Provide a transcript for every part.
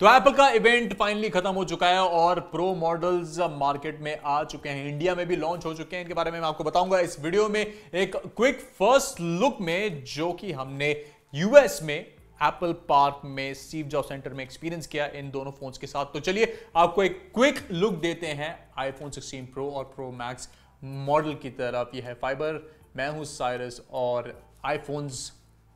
तो एप्पल का event finally खत्म हो चुका है और प्रो मॉडल्स मार्केट में आ चुके हैं इंडिया में भी लॉन्च हो चुके हैं इनके बारे में मैं आपको बताऊंगा इस वीडियो में एक क्विक फर्स्ट लुक में जो कि हमने यूएस में एप्पल पार्क में स्टीव जॉब सेंटर में एक्सपीरियंस किया इन दोनों फोन्स के साथ तो चलिए आपको एक क्विक लुक देते हैं आईफोन सिक्सटीन प्रो और प्रो मैक्स मॉडल की तरफ यह है फाइबर मैं हूं साइरस और आईफोन्स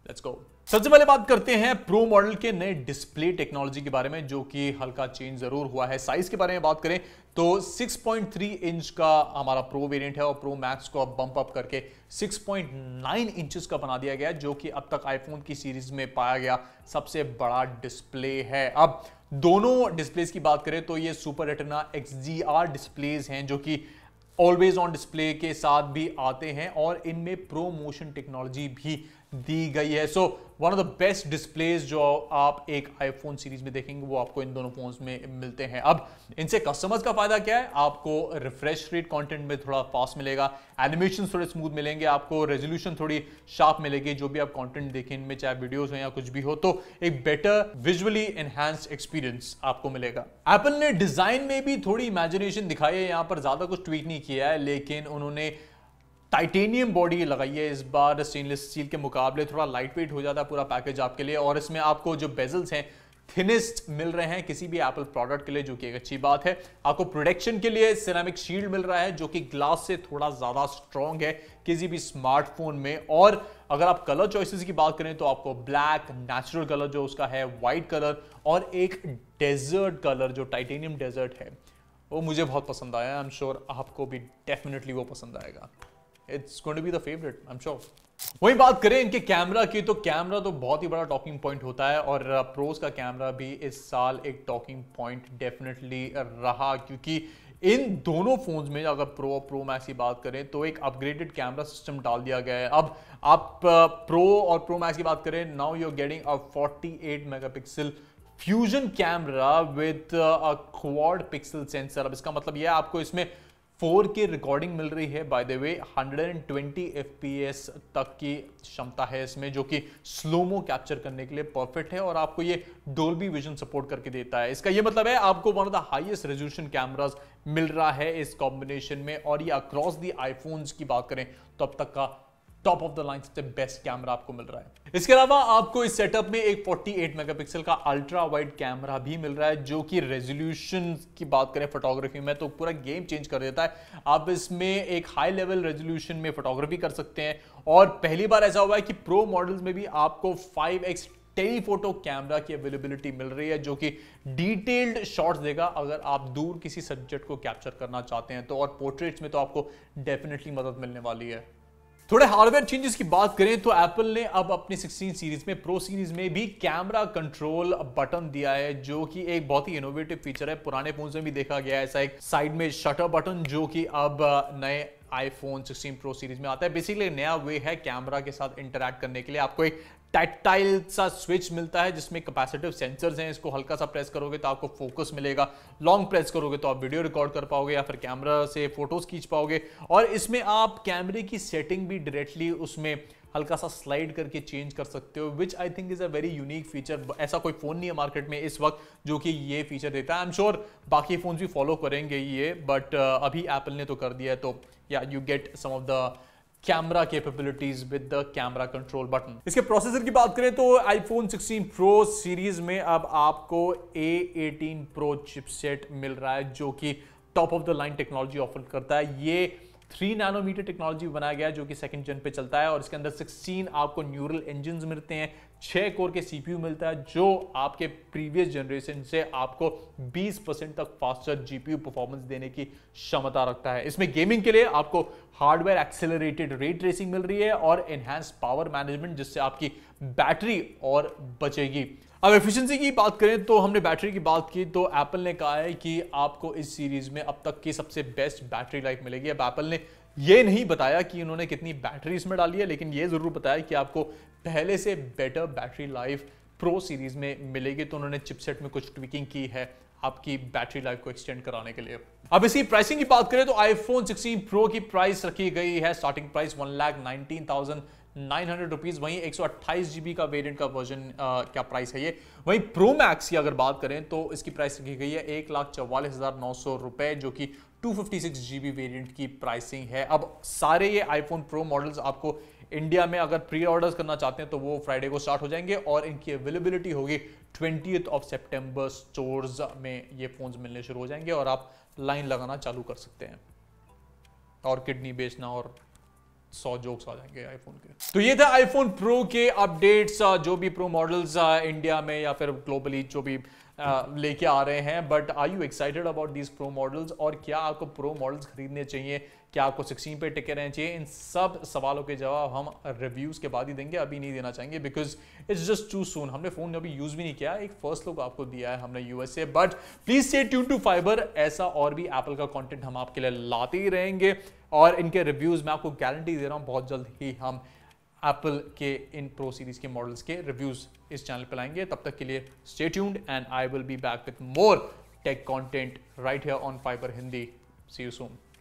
लेट्स गो सबसे पहले बात करते हैं प्रो मॉडल के नए डिस्प्ले टेक्नोलॉजी के बारे में जो कि हल्का चेंज जरूर हुआ है साइज के बारे में बात करें तो 6.3 इंच का हमारा प्रो वेरिएंट है और प्रो मैक्स को अब बंप अप करके 6.9 इंचेस का बना दिया गया जो कि अब तक आईफोन की सीरीज में पाया गया सबसे बड़ा डिस्प्ले है अब दोनों डिस्प्लेज की बात करें तो ये सुपर रेटना एक्स डिस्प्लेज हैं जो कि ऑलवेज ऑन डिस्प्ले के साथ भी आते हैं और इनमें प्रो मोशन टेक्नोलॉजी भी दी गई है so one of the best displays जो आप एक आईफोन सीरीज में देखेंगे वो आपको इन दोनों फोन्स में मिलते हैं अब इनसे कस्टमर्स का फायदा क्या है आपको रिफ्रेश रेट कंटेंट में थोड़ा फास्ट मिलेगा एनिमेशन थोड़े स्मूथ मिलेंगे आपको रेजोल्यूशन थोड़ी शार्प मिलेगी जो भी आप कंटेंट देखें इनमें चाहे वीडियोज हो या कुछ भी हो तो एक बेटर विजुअली एनहैंस एक्सपीरियंस आपको मिलेगा एप्पल ने डिजाइन में भी थोड़ी इमेजिनेशन दिखाई है यहाँ पर ज्यादा कुछ ट्वीट नहीं किया है लेकिन उन्होंने टाइटेनियम बॉडी लगाइए इस बार स्टेनलेस स्टील के मुकाबले थोड़ा लाइट वेट हो जाता है पूरा पैकेज आपके लिए और इसमें आपको जो बेजल्स हैं थिनेस्ट मिल रहे हैं किसी भी एप्पल प्रोडक्ट के लिए जो कि एक अच्छी बात है आपको प्रोटेक्शन के लिए सिरामिक शील्ड मिल रहा है जो कि ग्लास से थोड़ा ज़्यादा स्ट्रॉन्ग है किसी भी स्मार्टफोन में और अगर आप कलर चॉइसेस की बात करें तो आपको ब्लैक नेचुरल कलर जो उसका है वाइट कलर और एक डेजर्ट कलर जो टाइटेनियम डेजर्ट है वो मुझे बहुत पसंद आया आई एम श्योर आपको भी डेफिनेटली वो पसंद आएगा it's going to be the favourite I am sure वही बात करें इनके कैमरा की तो कैमरा तो बहुत ही बड़ा टॉकिंग पॉइंट होता है और प्रोज uh, का कैमरा भी इस साल एक टॉकिंग पॉइंट डेफिनेटली रहा क्योंकि इन दोनों फोन्स में अगर प्रो और प्रो मैक्स की बात करें तो एक अपग्रेडेड कैमरा सिस्टम डाल दिया गया है अब आप प्रो uh, और प्रो मैक्स की बात करें now you are getting a 48 megapixel fusion camera with quad pixel sensor अब इसका मतलब यह है आपको इसमें फोर की रिकॉर्डिंग मिल रही है बाय द वे 120 fps तक की क्षमता है इसमें जो कि स्लोमो कैप्चर करने के लिए परफेक्ट है और आपको ये डोल्बी विजन सपोर्ट करके देता है इसका ये मतलब है आपको one of the highest resolution cameras मिल रहा है इस कॉम्बिनेशन में और ये अक्रॉस दी आईफोन्स की बात करें तो अब तक का टॉप ऑफ द लाइन सबसे बेस्ट कैमरा आपको मिल रहा है इसके अलावा आपको इस सेटअप में एक 48 मेगापिक्सल का अल्ट्रा वाइड कैमरा भी मिल रहा है जो कि रेजोल्यूशन की बात करें फोटोग्राफी में तो पूरा गेम चेंज कर देता है आप इसमें एक हाई लेवल रेजोल्यूशन में फोटोग्राफी कर सकते हैं और पहली बार ऐसा हुआ है कि प्रो मॉडल्स में भी आपको फाइव एक्स टेलीफोटो कैमरा की अवेलेबिलिटी मिल रही है जो कि डिटेल्ड शॉट्स देगा अगर आप दूर किसी सब्जेक्ट को कैप्चर करना चाहते हैं तो और पोर्ट्रेट्स में तो आपको डेफिनेटली मदद मिलने वाली है थोड़े हार्डवेयर चेंजेस की बात करें तो एप्पल ने अब अपनी 16 सीरीज में प्रो सीरीज में भी कैमरा कंट्रोल बटन दिया है जो कि एक बहुत ही इनोवेटिव फीचर है पुराने फोन में भी देखा गया है ऐसा एक साइड में शटर बटन जो कि अब नए आईफोन 16 प्रो सीरीज में आता है बेसिकली नया वे है कैमरा के साथ इंटरेक्ट करने के लिए आपको एक टैक्टाइल सा स्विच मिलता है जिसमें कैपेसिटिव सेंसर्स हैं इसको हल्का सा प्रेस करोगे तो आपको फोकस मिलेगा लॉन्ग प्रेस करोगे तो आप वीडियो रिकॉर्ड कर पाओगे या फिर कैमरा से फोटोज खींच पाओगे और इसमें आप कैमरे की सेटिंग भी डायरेक्टली उसमें हल्का सा स्लाइड करके चेंज कर सकते हो which I think is a very unique feature ऐसा कोई फ़ोन नहीं है मार्केट में इस वक्त जो कि ये फीचर देता है आई एम श्योर बाकी फोन भी फॉलो करेंगे ये बट अभी एप्पल ने तो कर दिया है तो या you get some of the camera capabilities with the camera control button इसके प्रोसेसर की बात करें तो आईफोन 16 प्रो सीरीज में अब आपको ए एटीन प्रो चिपसेट मिल रहा है जो कि top of the line technology offer करता है ये थ्री नैनोमीटर टेक्नोलॉजी बनाया गया जो कि सेकंड जन पे चलता है और इसके अंदर 16 आपको न्यूरल इंजिन मिलते हैं छह कोर के सीपीयू मिलता है जो आपके प्रीवियस जनरेशन से आपको 20 परसेंट तक फास्टर जीपीयू परफॉर्मेंस देने की क्षमता रखता है इसमें गेमिंग के लिए आपको हार्डवेयर एक्सेलरेटेड रेट रेसिंग मिल रही है और एनहेंस पावर मैनेजमेंट जिससे आपकी बैटरी और बचेगी अब एफिशिएंसी की बात करें तो हमने बैटरी की बात की तो एप्पल ने कहा है कि आपको इस सीरीज में अब तक की सबसे बेस्ट बैटरी लाइफ मिलेगी अब एप्पल ने ये नहीं बताया कि उन्होंने कितनी बैटरी इसमें डाली है लेकिन ये ज़रूर बताया कि आपको पहले से better battery life pro series में मिलेगी तो उन्होंने चिपसेट में कुछ ट्विकिंग की है आपकी बैटरी लाइफ को एक्सटेंड कराने के लिए अब इसी प्राइसिंग की बात करें तो आईफोन 16 प्रो की प्राइस रखी गई है starting price one lakh nineteen thousand nine hundred rupees वही एक सौ अट्ठाईस जीबी का वेरियंट का वर्जन क्या प्राइस है ये वहीं प्रो मैक्स की अगर बात करें तो इसकी प्राइस रखी गई है एक लाख चौवालीस हज़ार नौ सौ रुपए जो कि two fifty six G B variant की प्राइसिंग है अब सारे ये आईफोन प्रो मॉडल्स आपको इंडिया में अगर प्री ऑर्डर्स करना चाहते हैं तो वो फ्राइडे को स्टार्ट हो जाएंगे और इनकी अवेलेबिलिटी होगी ट्वेंटी ऑफ सेप्टेम्बर स्टोर्स में ये फ़ोन्स मिलने शुरू हो जाएंगे और आप लाइन लगाना चालू कर सकते हैं और किडनी बेचना और सौ जोक्स आ जाएंगे आईफोन के तो ये था आईफोन प्रो के अपडेट्स जो भी प्रो मॉडल्स इंडिया में या फिर ग्लोबली जो भी लेके आ रहे हैं but are you excited about these pro models और क्या आपको प्रो मॉडल्स खरीदने चाहिए क्या आपको सिक्सटीन पे टिके रहने चाहिए इन सब सवालों के जवाब हम रिव्यूज़ के बाद ही देंगे अभी नहीं देना चाहेंगे because it's just too soon हमने फ़ोन अभी यूज़ भी नहीं किया एक फर्स्ट लुक आपको दिया है हमने यूएसए बट प्लीज़ से ट्यू टू फाइबर ऐसा और भी एप्पल का कॉन्टेंट हम आपके लिए लाते ही रहेंगे और इनके रिव्यूज़ में आपको गारंटी दे रहा हूँ बहुत जल्द ही हम एप्पल के इन प्रो सीरीज़ के मॉडल्स के रिव्यूज़ इस चैनल पर लाएंगे तब तक के लिए stay tuned and I will be back with more tech content right here on Fibre Hindi see you Som